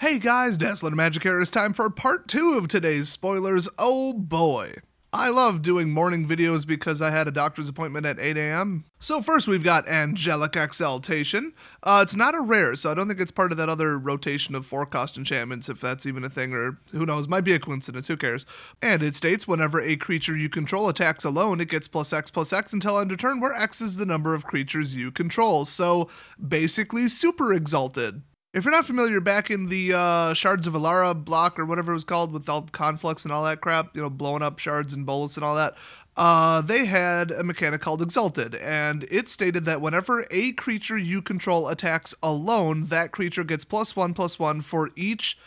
Hey guys, Dazzler Magic Air is time for part two of today's spoilers. Oh boy. I love doing morning videos because I had a doctor's appointment at 8 a.m. So first we've got Angelic Exaltation. Uh, it's not a rare, so I don't think it's part of that other rotation of forecast enchantments, if that's even a thing, or who knows, might be a coincidence, who cares. And it states whenever a creature you control attacks alone, it gets plus X plus X until end of turn, where X is the number of creatures you control. So basically super exalted. If you're not familiar, back in the uh, Shards of Alara block or whatever it was called with all conflicts and all that crap, you know, blowing up shards and bolus and all that, uh, they had a mechanic called Exalted, and it stated that whenever a creature you control attacks alone, that creature gets plus one plus one for each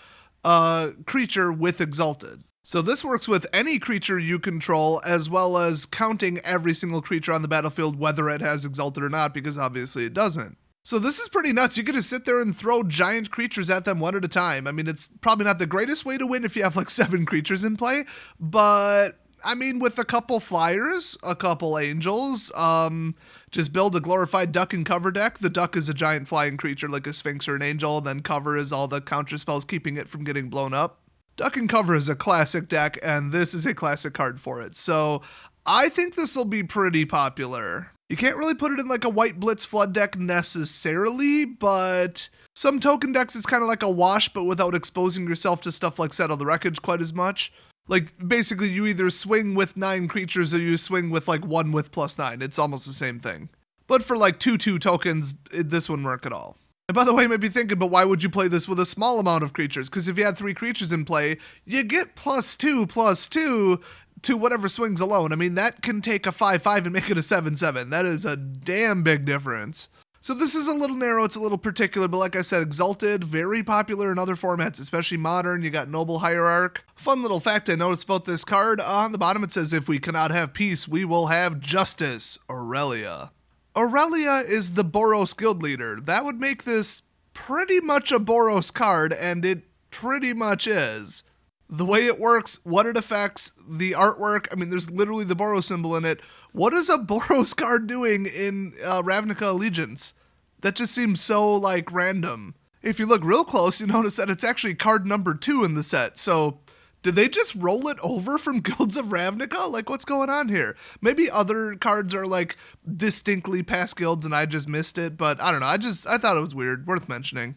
uh, creature with Exalted. So this works with any creature you control, as well as counting every single creature on the battlefield, whether it has Exalted or not, because obviously it doesn't. So this is pretty nuts. You get to sit there and throw giant creatures at them one at a time. I mean, it's probably not the greatest way to win if you have like seven creatures in play, but I mean, with a couple flyers, a couple angels, um, just build a glorified duck and cover deck. The duck is a giant flying creature like a sphinx or an angel, then cover is all the counter spells keeping it from getting blown up. Duck and cover is a classic deck, and this is a classic card for it. So I think this will be pretty popular. You can't really put it in like a white blitz flood deck necessarily, but some token decks it's kind of like a wash but without exposing yourself to stuff like Settle the Wreckage quite as much. Like basically you either swing with 9 creatures or you swing with like 1 with plus 9. It's almost the same thing. But for like 2 2 tokens, it, this wouldn't work at all. And by the way, you might be thinking, but why would you play this with a small amount of creatures? Because if you had three creatures in play, you get plus two, plus two, to whatever swings alone. I mean, that can take a 5 5 and make it a 7 7. That is a damn big difference. So this is a little narrow, it's a little particular, but like I said, Exalted, very popular in other formats, especially modern. You got Noble Hierarch. Fun little fact I noticed about this card on the bottom it says, If we cannot have peace, we will have justice, Aurelia. Aurelia is the Boros Guild Leader. That would make this pretty much a Boros card, and it pretty much is the way it works, what it affects, the artwork. I mean, there's literally the Boros symbol in it. What is a Boros card doing in uh, Ravnica Allegiance? That just seems so like random. If you look real close, you notice that it's actually card number two in the set. So, did they just roll it over from Guilds of Ravnica? Like, what's going on here? Maybe other cards are like distinctly past guilds and I just missed it, but I don't know. I just I thought it was weird, worth mentioning.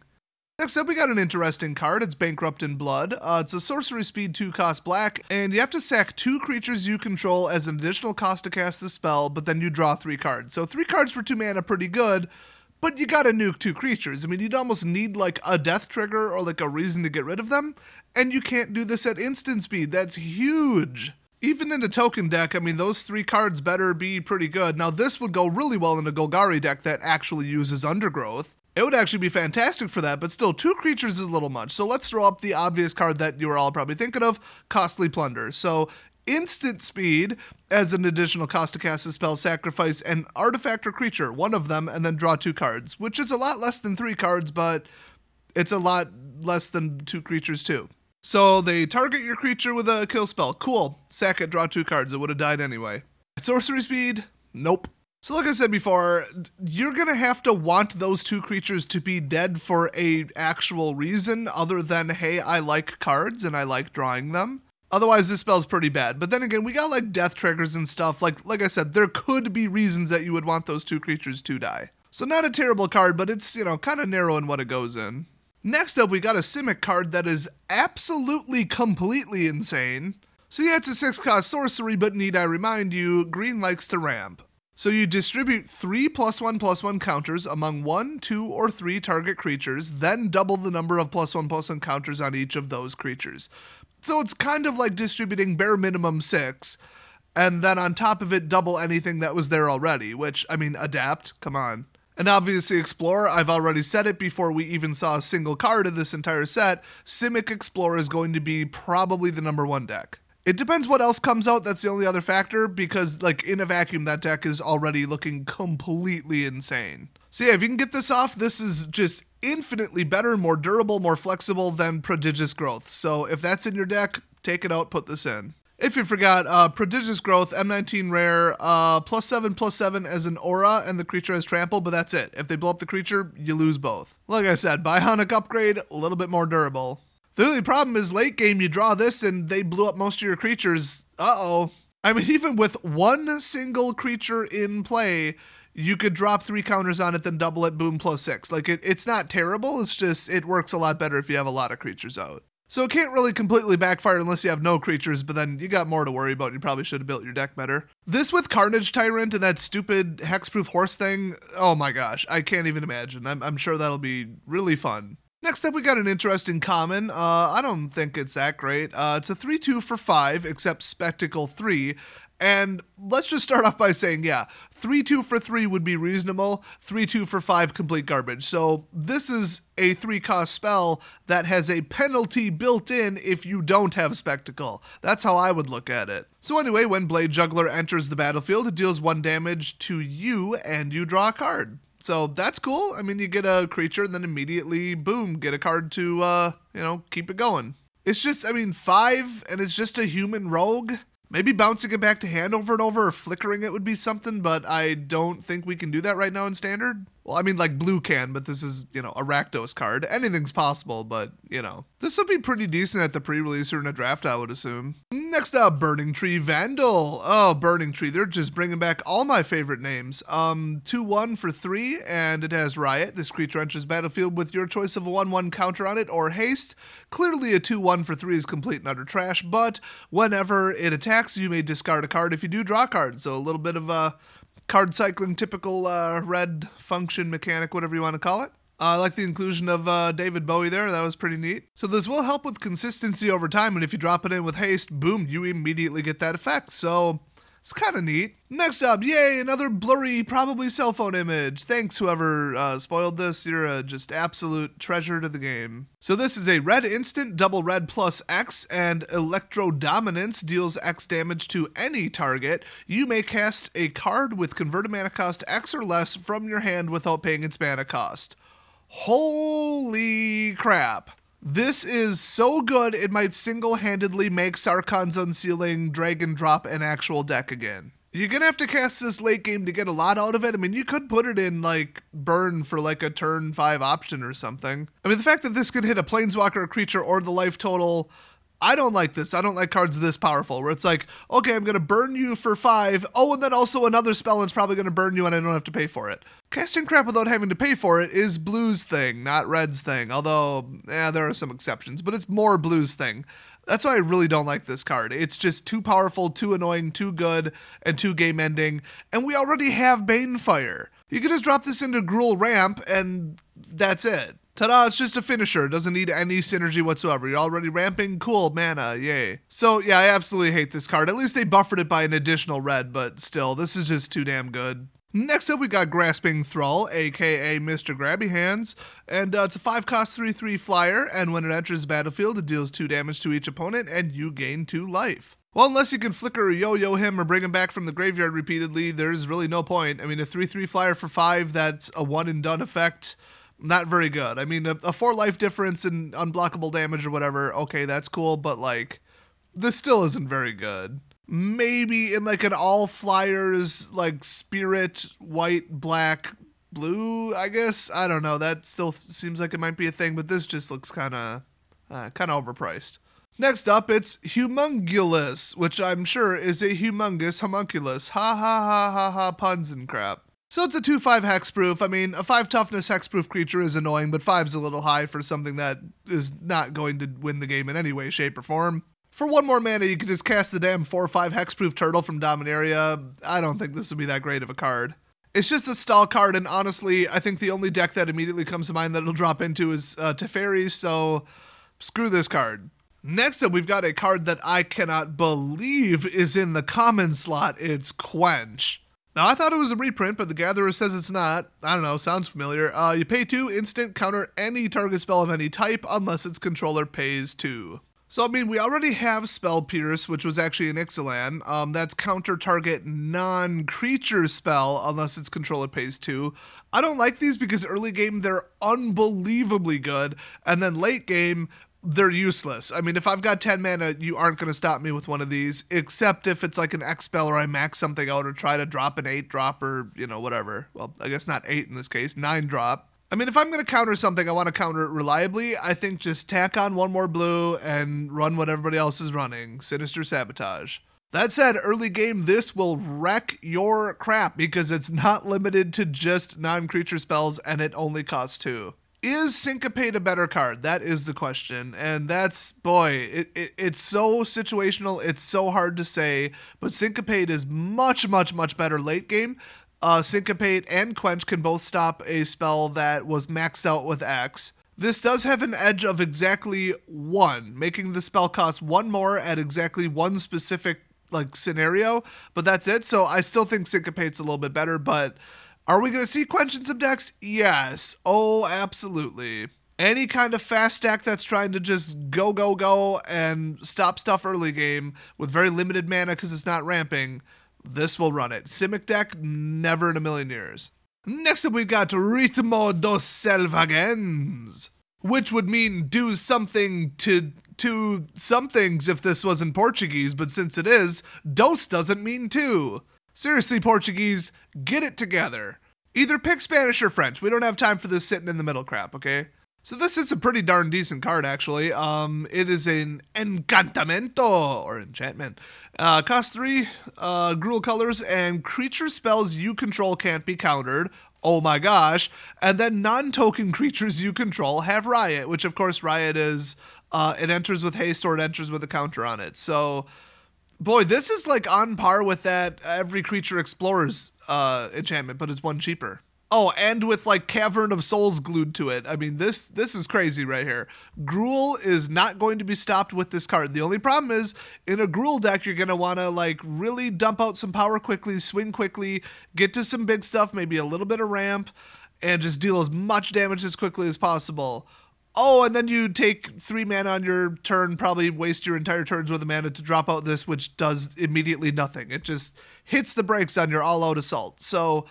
Next up, we got an interesting card. It's Bankrupt in Blood. Uh, it's a sorcery speed 2 cost black, and you have to sack two creatures you control as an additional cost to cast the spell, but then you draw three cards. So three cards for two mana, pretty good, but you gotta nuke two creatures. I mean, you'd almost need like a death trigger or like a reason to get rid of them, and you can't do this at instant speed. That's huge. Even in a token deck, I mean, those three cards better be pretty good. Now, this would go really well in a Golgari deck that actually uses Undergrowth. It would actually be fantastic for that, but still, two creatures is a little much. So let's throw up the obvious card that you are all probably thinking of Costly Plunder. So instant speed as an additional cost to cast a spell, sacrifice an artifact or creature, one of them, and then draw two cards, which is a lot less than three cards, but it's a lot less than two creatures, too. So they target your creature with a kill spell. Cool. Sack it, draw two cards. It would have died anyway. At sorcery speed, nope. So, like I said before, you're gonna have to want those two creatures to be dead for a actual reason other than hey, I like cards and I like drawing them. Otherwise, this spell's pretty bad. But then again, we got like death triggers and stuff. Like, like I said, there could be reasons that you would want those two creatures to die. So not a terrible card, but it's you know kind of narrow in what it goes in. Next up, we got a Simic card that is absolutely completely insane. So yeah, it's a 6 cost sorcery, but need I remind you, green likes to ramp. So you distribute three plus one plus one counters among one, two, or three target creatures, then double the number of plus one plus one counters on each of those creatures. So it's kind of like distributing bare minimum six, and then on top of it, double anything that was there already, which, I mean, adapt, come on. And obviously, Explorer, I've already said it before we even saw a single card of this entire set. Simic Explorer is going to be probably the number one deck. It depends what else comes out. That's the only other factor because, like, in a vacuum, that deck is already looking completely insane. So, yeah, if you can get this off, this is just infinitely better, more durable, more flexible than Prodigious Growth. So, if that's in your deck, take it out, put this in. If you forgot, uh, Prodigious Growth, M19 Rare, uh, plus 7, plus 7 as an aura, and the creature has trample, but that's it. If they blow up the creature, you lose both. Like I said, Bionic Upgrade, a little bit more durable. The only problem is late game, you draw this and they blew up most of your creatures. Uh oh. I mean, even with one single creature in play, you could drop three counters on it, then double it, boom, plus six. Like, it, it's not terrible. It's just, it works a lot better if you have a lot of creatures out. So it can't really completely backfire unless you have no creatures, but then you got more to worry about. You probably should have built your deck better. This with Carnage Tyrant and that stupid hexproof horse thing, oh my gosh, I can't even imagine. I'm, I'm sure that'll be really fun. Next up, we got an interesting common. Uh, I don't think it's that great. Uh, it's a 3 2 for 5, except Spectacle 3. And let's just start off by saying, yeah, 3 2 for 3 would be reasonable, 3 2 for 5 complete garbage. So this is a 3 cost spell that has a penalty built in if you don't have Spectacle. That's how I would look at it. So, anyway, when Blade Juggler enters the battlefield, it deals 1 damage to you and you draw a card. So that's cool. I mean, you get a creature and then immediately, boom, get a card to, uh, you know, keep it going. It's just, I mean, five, and it's just a human rogue. Maybe bouncing it back to hand over and over or flickering it would be something, but I don't think we can do that right now in standard. Well, I mean, like blue can, but this is, you know, a Rakdos card. Anything's possible, but, you know. This would be pretty decent at the pre release or in a draft, I would assume. Next up, Burning Tree Vandal. Oh, Burning Tree. They're just bringing back all my favorite names. Um, 2 1 for 3, and it has Riot. This creature enters battlefield with your choice of a 1 1 counter on it or haste. Clearly, a 2 1 for 3 is complete and utter trash, but whenever it attacks, you may discard a card if you do draw a card. So a little bit of a. Uh, card cycling typical uh, red function mechanic, whatever you want to call it. Uh, I like the inclusion of uh, David Bowie there. That was pretty neat. So this will help with consistency over time, and if you drop it in with haste, boom, you immediately get that effect. So it's kind of neat. Next up, yay, another blurry, probably cell phone image. Thanks, whoever uh, spoiled this. You're a just absolute treasure to the game. So, this is a red instant, double red plus X, and Electro Dominance deals X damage to any target. You may cast a card with converted mana cost X or less from your hand without paying its mana cost. Holy crap! This is so good it might single-handedly make Sarkhan's Unsealing Dragon drop an actual deck again. You're gonna have to cast this late game to get a lot out of it. I mean, you could put it in like burn for like a turn five option or something. I mean, the fact that this could hit a planeswalker, creature, or the life total I don't like this. I don't like cards this powerful. Where it's like, okay, I'm gonna burn you for five. Oh, and then also another spell is probably gonna burn you, and I don't have to pay for it. Casting crap without having to pay for it is blues thing, not reds thing. Although, yeah, there are some exceptions, but it's more blues thing. That's why I really don't like this card. It's just too powerful, too annoying, too good, and too game ending. And we already have Banefire. You can just drop this into Gruul Ramp, and that's it ta-da, it's just a finisher. It doesn't need any synergy whatsoever. You're already ramping. Cool, mana, yay. So yeah, I absolutely hate this card. At least they buffered it by an additional red, but still, this is just too damn good. Next up, we got Grasping Thrall, aka Mr. Grabby Hands, and uh, it's a 5 cost 3 3 flyer, and when it enters the battlefield, it deals 2 damage to each opponent, and you gain 2 life. Well, unless you can flicker or yo yo him or bring him back from the graveyard repeatedly, there's really no point. I mean, a 3 3 flyer for 5, that's a one and done effect not very good. I mean, a, a four life difference in unblockable damage or whatever, okay, that's cool, but like, this still isn't very good. Maybe in like an all flyers, like spirit, white, black, blue, I guess. I don't know. That still seems like it might be a thing, but this just looks kind of uh, kind of overpriced. Next up, it's Humungulus, which I'm sure is a humongous homunculus. Ha ha ha ha ha puns and crap. So it's a 2 5 hexproof. I mean, a 5 toughness hexproof creature is annoying, but 5's a little high for something that is not going to win the game in any way, shape, or form. For one more mana, you could just cast the damn 4 5 hexproof turtle from Dominaria. I don't think this would be that great of a card. It's just a stall card, and honestly, I think the only deck that immediately comes to mind that it'll drop into is uh, Teferi, so screw this card. Next up, we've got a card that I cannot believe is in the common slot. It's Quench. Now, I thought it was a reprint, but The Gatherer says it's not. I don't know, sounds familiar. Uh, you pay two, instant, counter any target spell of any type unless its controller pays two. So, I mean, we already have Spell Pierce, which was actually an Ixalan. Um, that's counter target non creature spell unless its controller pays two. I don't like these because early game they're unbelievably good, and then late game they're useless. I mean, if I've got 10 mana, you aren't going to stop me with one of these, except if it's like an X spell or I max something out or try to drop an 8 drop or, you know, whatever. Well, I guess not 8 in this case, 9 drop. I mean, if I'm going to counter something, I want to counter it reliably. I think just tack on one more blue and run what everybody else is running Sinister Sabotage. That said, early game, this will wreck your crap because it's not limited to just non creature spells and it only costs two is syncopate a better card that is the question and that's boy it, it, it's so situational it's so hard to say but syncopate is much much much better late game uh, syncopate and quench can both stop a spell that was maxed out with x this does have an edge of exactly one making the spell cost one more at exactly one specific like scenario but that's it so i still think syncopate's a little bit better but are we going to see quench in some decks? Yes. Oh, absolutely. Any kind of fast stack that's trying to just go, go, go and stop stuff early game with very limited mana because it's not ramping, this will run it. Simic deck, never in a million years. Next up, we've got Ritmo dos Selvagens, which would mean do something to to some things if this was in Portuguese, but since it is, dos doesn't mean to. Seriously, Portuguese, get it together. Either pick Spanish or French. We don't have time for this sitting in the middle crap, okay? So this is a pretty darn decent card, actually. Um, it is an encantamento or enchantment. Uh, cost three, uh, gruel colors, and creature spells you control can't be countered. Oh my gosh! And then non-token creatures you control have riot, which of course riot is. Uh, it enters with haste or it enters with a counter on it. So Boy, this is like on par with that every creature explores uh, enchantment, but it's one cheaper. Oh, and with like Cavern of Souls glued to it. I mean, this this is crazy right here. Gruul is not going to be stopped with this card. The only problem is in a Gruul deck, you're gonna want to like really dump out some power quickly, swing quickly, get to some big stuff, maybe a little bit of ramp, and just deal as much damage as quickly as possible oh, and then you take three mana on your turn, probably waste your entire turns with a mana to drop out this, which does immediately nothing. It just hits the brakes on your all out assault. So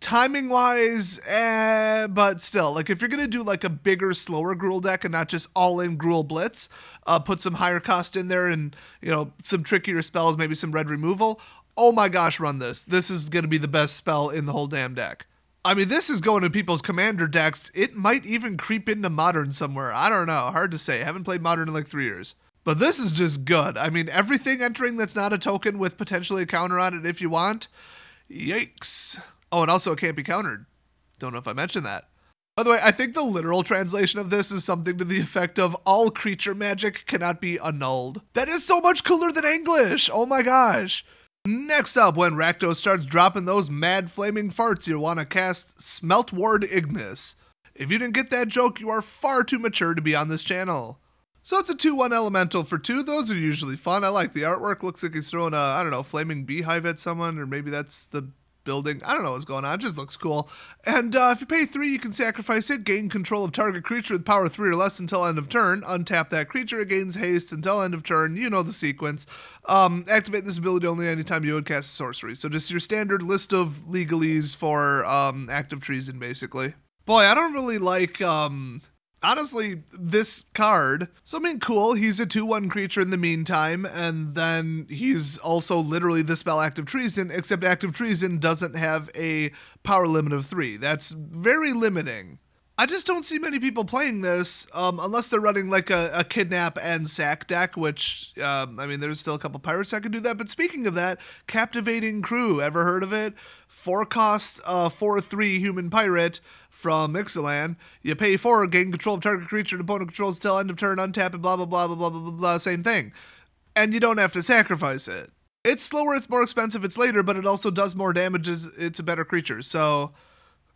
timing wise, eh, but still, like if you're gonna do like a bigger, slower Gruel deck and not just all in Gruel Blitz, uh, put some higher cost in there and you know some trickier spells, maybe some red removal. Oh my gosh, run this! This is gonna be the best spell in the whole damn deck. I mean, this is going to people's commander decks. It might even creep into modern somewhere. I don't know. Hard to say. haven't played modern in like three years. But this is just good. I mean, everything entering that's not a token with potentially a counter on it if you want. Yikes. Oh, and also it can't be countered. Don't know if I mentioned that. By the way, I think the literal translation of this is something to the effect of all creature magic cannot be annulled. That is so much cooler than English. Oh my gosh. Next up, when Rakdos starts dropping those mad flaming farts, you want to cast Smeltward Ignis. If you didn't get that joke, you are far too mature to be on this channel. So it's a 2 1 elemental for two. Those are usually fun. I like the artwork. Looks like he's throwing a, I don't know, flaming beehive at someone, or maybe that's the building. I don't know what's going on. It just looks cool. And uh, if you pay three, you can sacrifice it, gain control of target creature with power three or less until end of turn. Untap that creature. It gains haste until end of turn. You know the sequence. Um, activate this ability only anytime you would cast sorcery. So just your standard list of legalese for um, active treason, basically. Boy, I don't really like um, honestly, this card. So, I mean, cool. He's a 2 1 creature in the meantime, and then he's also literally the spell Active Treason, except Active Treason doesn't have a power limit of 3. That's very limiting. I just don't see many people playing this um, unless they're running like a, a, kidnap and sack deck, which, um, I mean, there's still a couple pirates that can do that. But speaking of that, Captivating Crew, ever heard of it? Four cost, uh, four three human pirate from Ixalan. You pay four, gain control of target creature, and opponent controls until end of turn, untap it, blah, blah, blah, blah, blah, blah, blah, blah, same thing. And you don't have to sacrifice it. It's slower, it's more expensive, it's later, but it also does more damage, it's a better creature. So,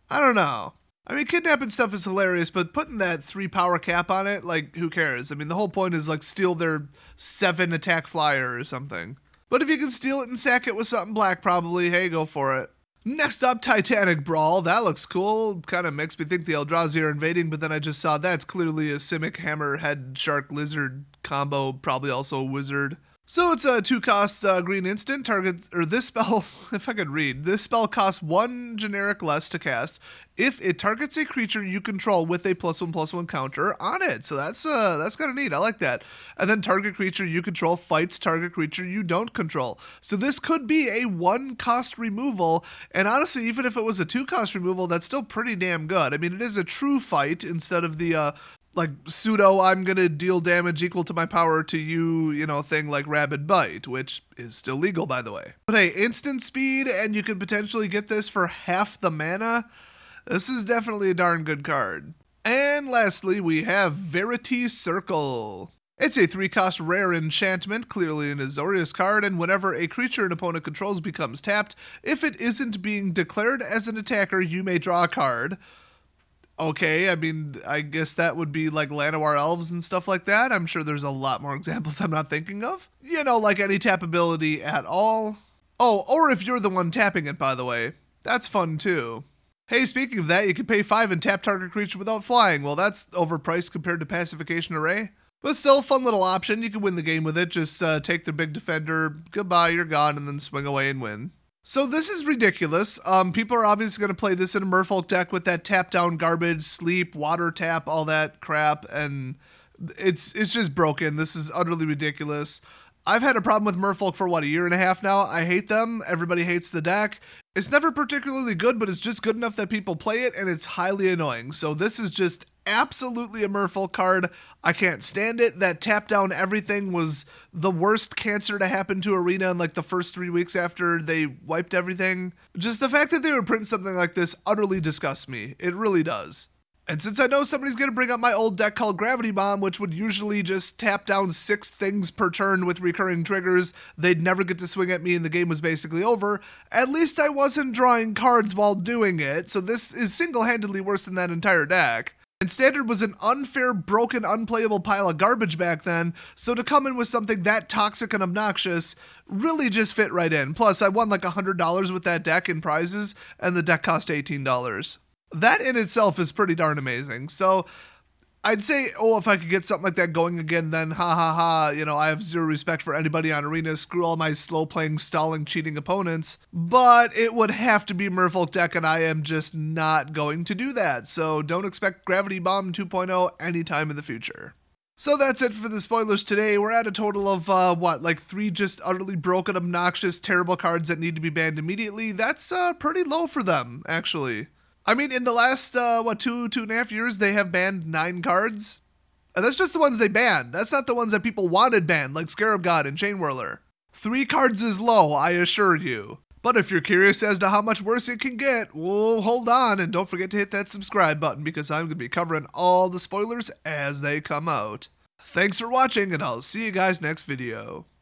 I don't know. I mean, kidnapping stuff is hilarious, but putting that three power cap on it, like, who cares? I mean, the whole point is, like, steal their seven attack flyer or something. But if you can steal it and sack it with something black, probably, hey, go for it. Next up, Titanic Brawl. That looks cool. Kind of makes me think the Eldrazi are invading, but then I just saw that's clearly a Simic Hammerhead Shark Lizard combo, probably also a wizard. So it's a two cost uh, green instant target, or this spell, if I could read, this spell costs one generic less to cast if it targets a creature you control with a plus one plus one counter on it. So that's uh, that's kind of neat. I like that. And then target creature you control fights target creature you don't control. So this could be a one cost removal. And honestly, even if it was a two cost removal, that's still pretty damn good. I mean, it is a true fight instead of the uh, like pseudo I'm gonna deal damage equal to my power to you, you know, thing like Rabid Bite, which is still legal by the way. But hey, instant speed, and you could potentially get this for half the mana. This is definitely a darn good card. And lastly, we have Verity Circle. It's a 3 cost rare enchantment, clearly an Azorius card, and whenever a creature an opponent controls becomes tapped, if it isn't being declared as an attacker, you may draw a card okay, I mean, I guess that would be like Lanowar elves and stuff like that. I'm sure there's a lot more examples I'm not thinking of. You know, like any tap ability at all. Oh, or if you're the one tapping it, by the way, that's fun too. Hey, speaking of that, you can pay 5 and tap target creature without flying. Well, that's overpriced compared to Pacification Array. But still, a fun little option. You can win the game with it. Just uh, take the big defender, goodbye, you're gone, and then swing away and win. So this is ridiculous. Um, people are obviously going to play this in a Merfolk deck with that tap down garbage, sleep, water tap, all that crap, and it's it's just broken. This is utterly ridiculous. I've had a problem with Merfolk for what a year and a half now. I hate them. Everybody hates the deck. It's never particularly good, but it's just good enough that people play it, and it's highly annoying. So this is just absolutely a Merfolk card. I can't stand it. That tap down everything was the worst cancer to happen to Arena in like the first three weeks after they wiped everything. Just the fact that they would print something like this utterly disgusts me. It really does. And since I know somebody's going to bring up my old deck called Gravity Bomb, which would usually just tap down six things per turn with recurring triggers, they'd never get to swing at me and the game was basically over, at least I wasn't drawing cards while doing it, so this is single handedly worse than that entire deck. And standard was an unfair, broken, unplayable pile of garbage back then, so to come in with something that toxic and obnoxious really just fit right in. Plus, I won like $100 with that deck in prizes, and the deck cost $18. That in itself is pretty darn amazing. So, I'd say, oh, if I could get something like that going again, then ha ha ha, you know, I have zero respect for anybody on Arena. Screw all my slow playing, stalling, cheating opponents. But it would have to be Merfolk deck, and I am just not going to do that. So don't expect Gravity Bomb 2.0 anytime in the future. So that's it for the spoilers today. We're at a total of, uh, what, like three just utterly broken, obnoxious, terrible cards that need to be banned immediately. That's uh, pretty low for them, actually. I mean, in the last uh, what two two and a half years, they have banned nine cards. And that's just the ones they banned. That's not the ones that people wanted banned, like Scarab God and Chain Whirler. Three cards is low, I assure you. But if you're curious as to how much worse it can get, well, hold on and don't forget to hit that subscribe button because I'm going to be covering all the spoilers as they come out. Thanks for watching, and I'll see you guys next video.